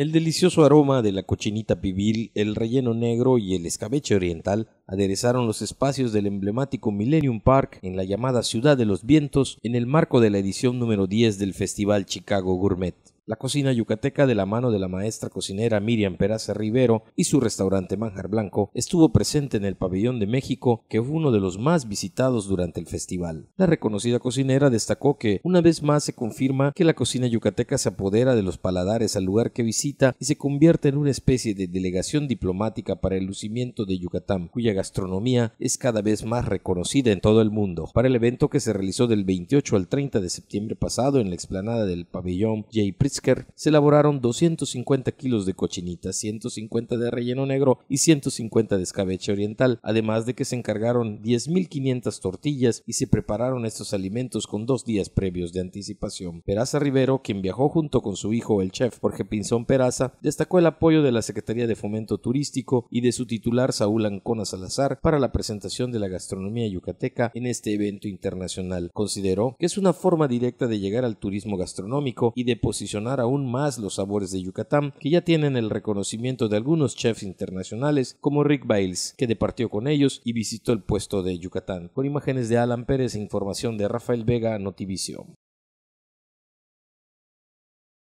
El delicioso aroma de la cochinita pibil, el relleno negro y el escabeche oriental aderezaron los espacios del emblemático Millennium Park en la llamada Ciudad de los Vientos en el marco de la edición número 10 del Festival Chicago Gourmet la cocina yucateca de la mano de la maestra cocinera Miriam Peraza Rivero y su restaurante Manjar Blanco estuvo presente en el pabellón de México, que fue uno de los más visitados durante el festival. La reconocida cocinera destacó que una vez más se confirma que la cocina yucateca se apodera de los paladares al lugar que visita y se convierte en una especie de delegación diplomática para el lucimiento de Yucatán, cuya gastronomía es cada vez más reconocida en todo el mundo. Para el evento que se realizó del 28 al 30 de septiembre pasado en la explanada del pabellón J. Pritz se elaboraron 250 kilos de cochinita, 150 de relleno negro y 150 de escabeche oriental, además de que se encargaron 10.500 tortillas y se prepararon estos alimentos con dos días previos de anticipación. Peraza Rivero, quien viajó junto con su hijo el chef Jorge Pinzón Peraza, destacó el apoyo de la Secretaría de Fomento Turístico y de su titular Saúl Ancona Salazar para la presentación de la gastronomía yucateca en este evento internacional. Consideró que es una forma directa de llegar al turismo gastronómico y de posicionar aún más los sabores de Yucatán, que ya tienen el reconocimiento de algunos chefs internacionales como Rick Bales, que departió con ellos y visitó el puesto de Yucatán, con imágenes de Alan Pérez e información de Rafael Vega Notivision.